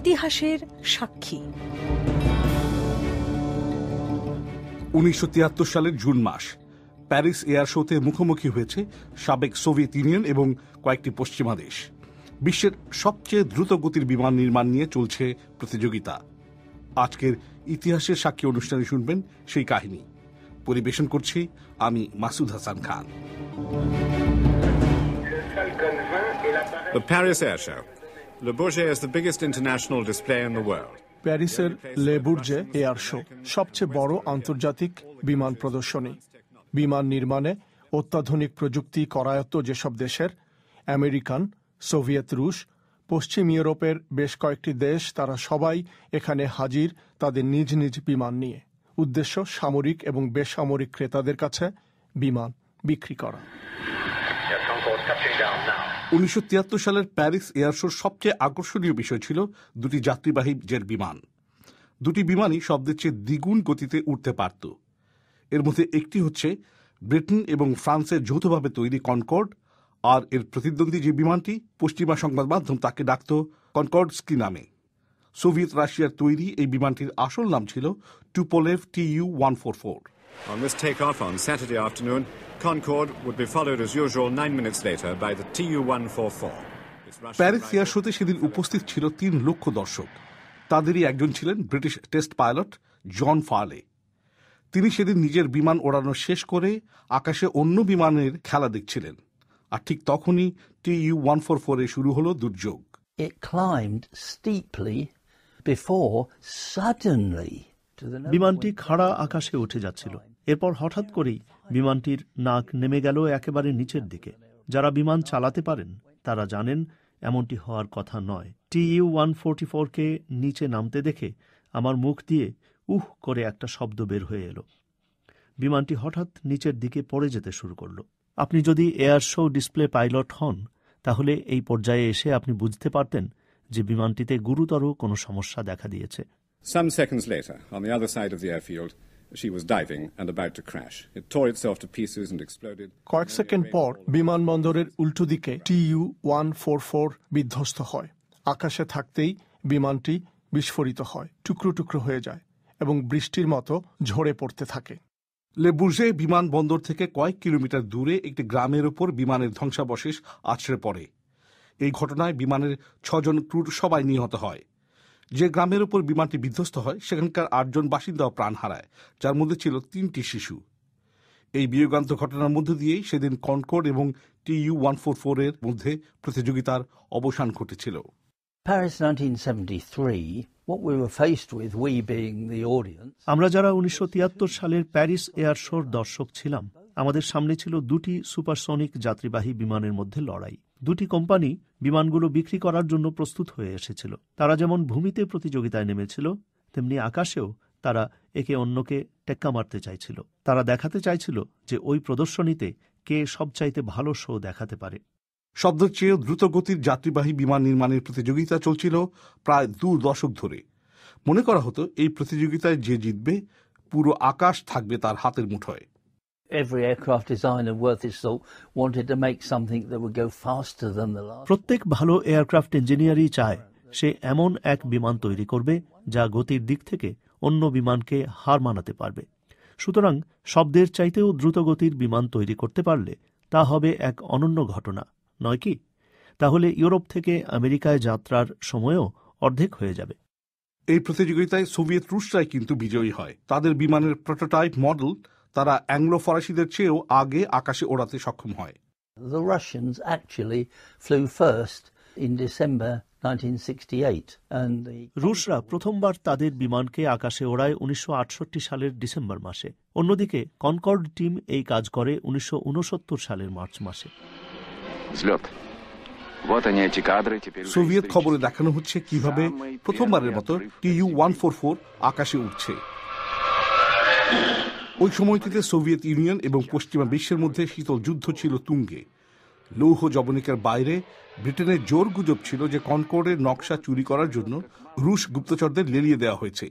ইতিহাসের সাক্ষী উনিশশো সালের জুন মাস প্যারিস এয়ার শোতে মুখোমুখি হয়েছে সাবেক সোভিয়েত ইউনিয়ন এবং কয়েকটি পশ্চিমা দেশ বিশ্বের সবচেয়ে দ্রুত গতির বিমান নির্মাণ নিয়ে চলছে প্রতিযোগিতা আজকের ইতিহাসের সাক্ষী অনুষ্ঠানে শুনবেন সেই কাহিনী পরিবেশন করছি আমি মাসুদ হাসান খান The Paris Le Bourget is the biggest international display in the world. প্যারিসের লে বুর্জে এয়ার শো সবচেয়ে বড় আন্তর্জাতিক বিমান প্রদর্শনী বিমান নির্মাণে অত্যাধুনিক প্রযুক্তি করায়ত্ত যেসব দেশের আমেরিকান সোভিয়েত রুশ পশ্চিম ইউরোপের বেশ কয়েকটি দেশ তারা সবাই এখানে হাজির তাদের নিজ নিজ বিমান নিয়ে উদ্দেশ্য সামরিক এবং বেসামরিক ক্রেতাদের কাছে বিমান বিক্রি করা উনিশশো সালের প্যারিস এয়ারশোর সবচেয়ে আকর্ষণীয় বিষয় ছিল দুটি যাত্রীবাহী জেট বিমান দুটি বিমানই শব্দের চেয়ে দ্বিগুণ গতিতে উঠতে পারত এর মধ্যে একটি হচ্ছে ব্রিটেন এবং ফ্রান্সের যৌথভাবে তৈরি কনকর্ড আর এর প্রতিদ্বন্দ্বী যে বিমানটি পশ্চিমা সংবাদ মাধ্যম তাকে ডাকত স্কি নামে সোভিয়েত রাশিয়ার তৈরি এই বিমানটির আসল নাম ছিল Tupolev T U one four four On this takeoff on Saturday afternoon, Concorde would be followed as usual nine minutes later by the Tu-144. Paris air শোতে সেদিন উপস্থিত ছিল তিন লক্ষ দর্শক তাদেরই একজন ছিলেন British test pilot John Farley তিনি সেদিন নিজের বিমান ওড়ানো শেষ করে আকাশে অন্য বিমানের খেলা দেখছিলেন আর ঠিক তখনই টি ইউ ওয়ান ফোর ফোরে শুরু হল দুর্যোগ It climbed steeply before suddenly বিমানটি খাড়া আকাশে উঠে যাচ্ছিল এরপর হঠাৎ করেই বিমানটির নাক নেমে গেল একেবারে নিচের দিকে যারা বিমান চালাতে পারেন তারা জানেন এমনটি হওয়ার কথা নয় টি ইউ ওয়ান ফোরটি ফোরকে নিচে নামতে দেখে আমার মুখ দিয়ে উহ করে একটা শব্দ বের হয়ে এলো বিমানটি হঠাৎ নিচের দিকে পড়ে যেতে শুরু করল আপনি যদি এয়ার শো ডিসপ্লে পাইলট হন তাহলে এই পর্যায়ে এসে আপনি বুঝতে পারতেন যে বিমানটিতে গুরুতর কোনো সমস্যা দেখা দিয়েছে Some seconds later, on the other side of the airfield, she was diving and about to crash. It tore itself to pieces and exploded. কয়েক সেকেন্ড পর বিমানবন্দরের উল্টো দিকে টিইউ ওয়ান ফোর ফোর বিধ্বস্ত হয় আকাশে থাকতেই বিমানটি বিস্ফোরিত হয় টুকরো টুকরো হয়ে যায় এবং বৃষ্টির মতো ঝরে পড়তে থাকে লেবুর্জে বিমানবন্দর থেকে কয়েক কিলোমিটার দূরে একটি গ্রামের ওপর বিমানের ধ্বংসাবশেষ আছড়ে পড়ে এই ঘটনায় বিমানের ছজন ক্রু সবাই নিহত হয় যে গ্রামের উপর বিমানটি বিধ্বস্ত হয় সেখানকার আটজন বাসিন্দাও প্রাণ হারায় যার মধ্যে ছিল তিনটি শিশু এই বিয়োগান্ত ঘটনার মধ্য দিয়েই সেদিন কনকর্ড এবং T U one four four এর মধ্যে প্রতিযোগিতার অবসান ঘটেছিল আমরা যারা উনিশশো সালের প্যারিস এয়ার শোর দর্শক ছিলাম আমাদের সামনে ছিল দুটি সুপারসনিক যাত্রীবাহী বিমানের মধ্যে লড়াই দুটি কোম্পানি বিমানগুলো বিক্রি করার জন্য প্রস্তুত হয়ে এসেছিল তারা যেমন ভূমিতে প্রতিযোগিতায় নেমেছিল তেমনি আকাশেও তারা একে অন্যকে টেক্কা মারতে চাইছিল তারা দেখাতে চাইছিল যে ওই প্রদর্শনীতে কে সবচাইতে ভালো শো দেখাতে পারে শব্দের চেয়ে দ্রুতগতির যাত্রীবাহী বিমান নির্মাণের প্রতিযোগিতা চলছিল প্রায় দু দশক ধরে মনে করা হতো এই প্রতিযোগিতায় যে জিতবে পুরো আকাশ থাকবে তার হাতের মুঠোয় every aircraft designer worth his salt wanted to make something that would go faster than the last. প্রত্যেক ভালো এয়ারক্রাফট ইঞ্জিনিয়ারই চায় সে এমন এক বিমান তৈরি করবে যা গতির দিক থেকে অন্য বিমানকে হার মানাতে পারবে সুতরাং শব্দের চাইতেও দ্রুত গতির বিমান তৈরি করতে পারলে তা হবে এক অনন্য ঘটনা নয় কি তাহলে ইউরোপ থেকে আমেরিকায় যাত্রার সময়ও অর্ধেক হয়ে যাবে এই প্রতিযোগিতায় সোভিয়েত রুশরাই কিন্তু বিজয়ী হয় তাদের বিমানের প্রোটোটাইপ মডেল তারা অ্যাংলো ফরাসিদের চেয়েও আগে আকাশে ওড়াতে সক্ষম হয় The Russians actually flew first in December 1968 and রুশরা প্রথমবার তাদের বিমানকে আকাশে ওড়ায় উনিশশো সালের ডিসেম্বর মাসে অন্যদিকে কনকর্ড টিম এই কাজ করে উনিশশো সালের মার্চ মাসে সোভিয়েত খবরে দেখানো হচ্ছে কিভাবে প্রথমবারের মতো টিইউ ওয়ান ফোর ফোর আকাশে উঠছে ওই সময়টিতে সোভিয়েত ইউনিয়ন এবং পশ্চিমা বিশ্বের মধ্যে শীতল যুদ্ধ ছিল তুঙ্গে লৌহ জবনিকের বাইরে ব্রিটেনের জোর গুজব ছিল যে কনকর্ডের নকশা চুরি করার জন্য রুশ গুপ্তচরদের লেলিয়ে দেওয়া হয়েছে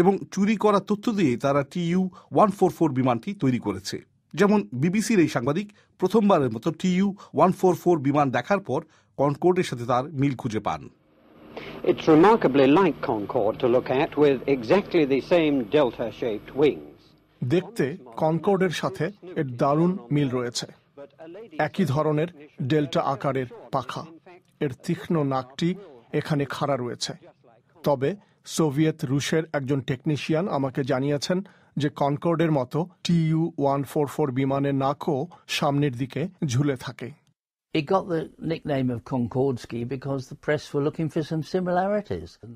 এবং চুরি করা তথ্য দিয়ে তারা টিইউ ওয়ান ফোর ফোর বিমানটি তৈরি করেছে যেমন বিবিসির এই সাংবাদিক প্রথমবারের মতো টিইউ ওয়ান ফোর ফোর বিমান দেখার পর কনকর্ডের সাথে তার মিল খুঁজে পান It's remarkably like Concorde to look at with exactly the same delta-shaped wings. দেখতে কনকর্ডের সাথে এর দারুণ মিল রয়েছে একই ধরনের ডেল্টা আকারের পাখা এর তীক্ষ্ণ নাকটি এখানে খাড়া রয়েছে তবে সোভিয়েত রুশের একজন টেকনিশিয়ান আমাকে জানিয়েছেন যে কনকর্ডের মতো টিইউ ওয়ান ফোর ফোর বিমানের নাকও সামনের দিকে ঝুলে থাকে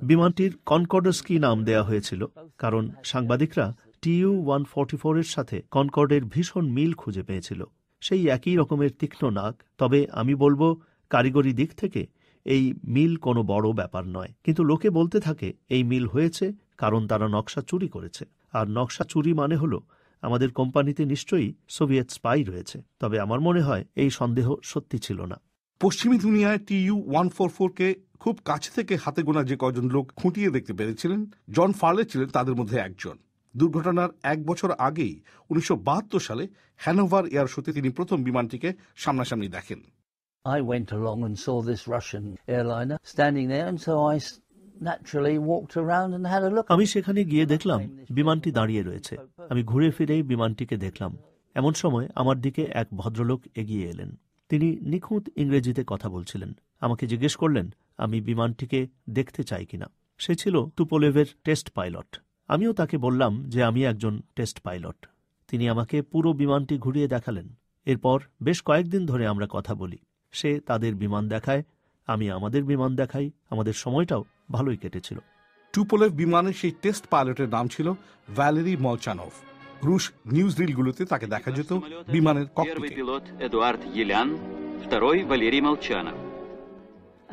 বিমানটির কনকর্ডস্কি নাম দেয়া হয়েছিল কারণ সাংবাদিকরা টিউ ওয়ান ফর্টি ফোরের সাথে কনকর্ডের ভীষণ মিল খুঁজে পেয়েছিল সেই একই রকমের তীক্ষ্ণ নাক তবে আমি বলবো কারিগরি দিক থেকে এই মিল কোনো বড় ব্যাপার নয় কিন্তু লোকে বলতে থাকে এই মিল হয়েছে কারণ তারা নকশা চুরি করেছে আর নকশা চুরি মানে হলো আমাদের কোম্পানিতে নিশ্চয়ই সোভিয়েত স্পাই রয়েছে তবে আমার মনে হয় এই সন্দেহ সত্যি ছিল না পশ্চিমী দুনিয়ায় টিইউ ওয়ান ফোর ফোরকে খুব কাছ থেকে হাতে গোনা যে কজন লোক খুঁটিয়ে দেখতে পেরেছিলেন জন ফার্লে ছিলেন তাদের মধ্যে একজন দুর্ঘটনার এক বছর আগেই উনিশশো সালে হ্যানোভার এয়ার শোতে তিনি প্রথম বিমানটিকে সামনাসামনি দেখেন I went along and saw this Russian airliner standing there, and so I আমি সেখানে গিয়ে দেখলাম বিমানটি দাঁড়িয়ে রয়েছে আমি ঘুরে ফিরে বিমানটিকে দেখলাম এমন সময় আমার দিকে এক ভদ্রলোক এগিয়ে এলেন তিনি নিখুঁত ইংরেজিতে কথা বলছিলেন আমাকে জিজ্ঞেস করলেন আমি বিমানটিকে দেখতে চাই কিনা সে ছিল তুপোলেভের টেস্ট পাইলট আমিও তাকে বললাম যে আমি একজন টেস্ট পাইলট তিনি আমাকে পুরো বিমানটি ঘুরিয়ে দেখালেন এরপর বেশ কয়েকদিন ধরে আমরা কথা বলি সে তাদের বিমান দেখায় আমি আমাদের বিমান দেখাই আমাদের সময়টাও ভালোই কেটেছিল টুপোলেভ বিমানের সেই টেস্ট পাইলটের নাম ছিল ভ্যালেরি মলচানভ রুশ নিউজ রিলগুলোতে তাকে দেখা যেত বিমানের ককপিটে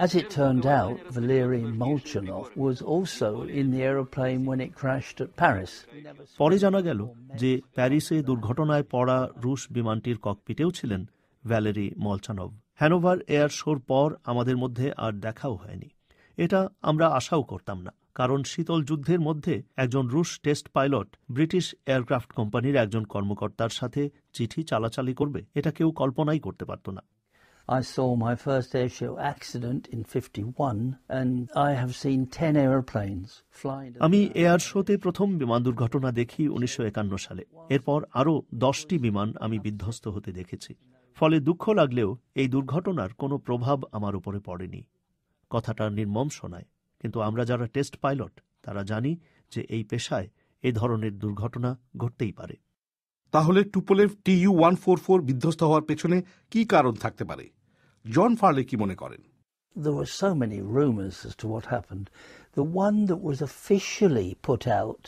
As it turned out, Valery Molchanov was also in the aeroplane when it crashed at Paris. পরে জানা গেল যে প্যারিসে দুর্ঘটনায় পড়া রুশ বিমানটির ককপিটেও ছিলেন ভ্যালেরি মলচানভ হ্যানোভার এয়ার শোর পর আমাদের মধ্যে আর দেখাও হয়নি এটা আমরা আশাও করতাম না কারণ শীতল যুদ্ধের মধ্যে একজন রুশ টেস্ট পাইলট ব্রিটিশ এয়ারক্রাফট কোম্পানির একজন কর্মকর্তার সাথে চিঠি চালাচালি করবে এটা কেউ কল্পনাই করতে পারত না I saw my first show accident in 51 and I have seen 10 airplanes flying. আমি এয়ার শোতে প্রথম বিমান দুর্ঘটনা দেখি উনিশশো সালে এরপর আরও দশটি বিমান আমি বিধ্বস্ত হতে দেখেছি ফলে দুঃখ লাগলেও এই দুর্ঘটনার কোনো প্রভাব আমার উপরে পড়েনি কথাটা নির্মম শোনায় কিন্তু আমরা যারা টেস্ট পাইলট তারা জানি যে এই পেশায় এ ধরনের দুর্ঘটনা ঘটতেই পারে তাহলে Tupolev TU one four four বিধ্বস্ত হওয়ার পেছনে কি কারণ থাকতে পারে জন ফার্লে কি মনে করেন There were so many rumors as to what happened. The one that was officially put out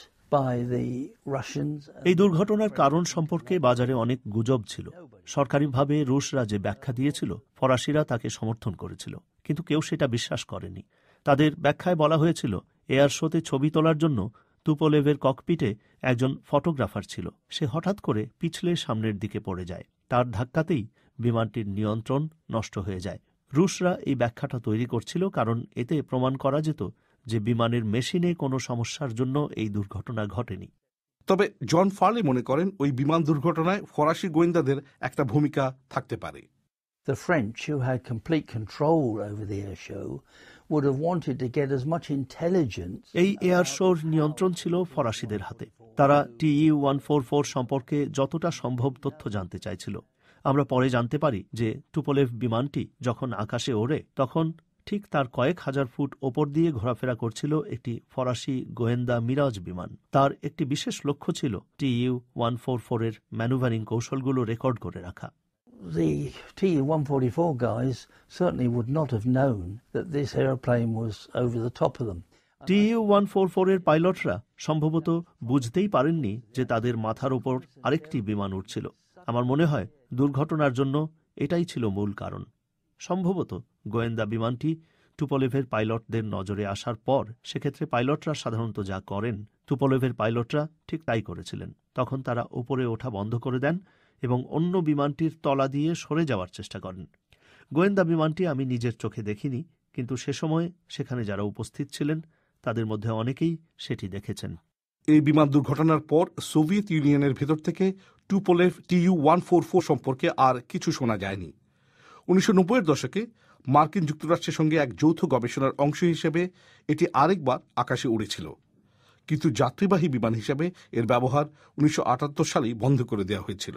এই দুর্ঘটনার কারণ সম্পর্কে বাজারে অনেক গুজব ছিল সরকারিভাবে রুশরা যে ব্যাখ্যা দিয়েছিল ফরাসিরা তাকে সমর্থন করেছিল কিন্তু কেউ সেটা বিশ্বাস করেনি তাদের ব্যাখ্যায় বলা হয়েছিল এয়ার শোতে ছবি তোলার জন্য তুপোলেভের ককপিটে একজন ফটোগ্রাফার ছিল সে হঠাৎ করে পিছলে সামনের দিকে পড়ে যায় তার ধাক্কাতেই বিমানটির নিয়ন্ত্রণ নষ্ট হয়ে যায় রুশরা এই ব্যাখ্যাটা তৈরি করছিল কারণ এতে প্রমাণ করা যেত যে বিমানের মেশিনে কোনো সমস্যার জন্য এই দুর্ঘটনা ঘটেনি তবে জন ফার্লি মনে করেন ওই বিমান দুর্ঘটনায় ফরাসি গোয়েন্দাদের একটা ভূমিকা থাকতে পারে The French, who had complete control over the air show, would have wanted to get as much intelligence. এই এয়ার শোর নিয়ন্ত্রণ ছিল ফরাসিদের হাতে তারা টিই ওয়ান ফোর ফোর সম্পর্কে যতটা সম্ভব তথ্য জানতে চাইছিল আমরা পরে জানতে পারি যে টুপোলেভ বিমানটি যখন আকাশে ওড়ে তখন ঠিক তার কয়েক হাজার ফুট ওপর দিয়ে ঘোরাফেরা করছিল একটি ফরাসি গোয়েন্দা মিরাজ বিমান তার একটি বিশেষ লক্ষ্য ছিল টি ইউ ওয়ান ফোর ফোরের ম্যানুভারিং কৌশলগুলো রেকর্ড করে রাখা The TU-144 guys certainly would not have known that this aeroplane was over the top of them. TU one four পাইলটরা সম্ভবত বুঝতেই পারেননি যে তাদের মাথার উপর আরেকটি বিমান উঠছিল আমার মনে হয় দুর্ঘটনার জন্য এটাই ছিল মূল কারণ সম্ভবত গোয়েন্দা বিমানটি টুপলেভের পাইলটদের নজরে আসার পর সেক্ষেত্রে পাইলটরা সাধারণত যা করেন টুপলেভের পাইলটরা ঠিক তাই করেছিলেন তখন তারা উপরে ওঠা বন্ধ করে দেন এবং অন্য বিমানটির তলা দিয়ে সরে যাওয়ার চেষ্টা করেন গোয়েন্দা বিমানটি আমি নিজের চোখে দেখিনি কিন্তু সে সময় সেখানে যারা উপস্থিত ছিলেন তাদের মধ্যে অনেকেই সেটি দেখেছেন এই বিমান দুর্ঘটনার পর সোভিয়েত ইউনিয়নের ভেতর থেকে Tupolev TU one four four সম্পর্কে আর কিছু শোনা যায়নি উনিশশো নব্বইয়ের দশকে মার্কিন যুক্তরাষ্ট্রের সঙ্গে এক যৌথ গবেষণার অংশ হিসেবে এটি আরেকবার আকাশে উড়েছিল কিন্তু যাত্রীবাহী বিমান হিসেবে এর ব্যবহার উনিশশো সালেই বন্ধ করে দেওয়া হয়েছিল